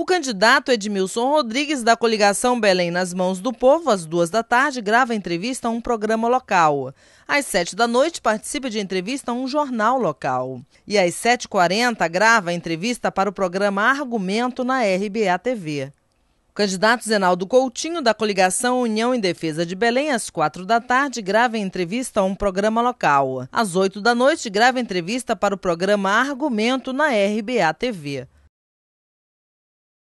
O candidato Edmilson Rodrigues, da coligação Belém nas Mãos do Povo, às duas da tarde, grava entrevista a um programa local. Às sete da noite, participa de entrevista a um jornal local. E às sete e quarenta, grava entrevista para o programa Argumento na RBA TV. O candidato Zenaldo Coutinho, da coligação União em Defesa de Belém, às quatro da tarde, grava entrevista a um programa local. Às oito da noite, grava entrevista para o programa Argumento na RBA TV.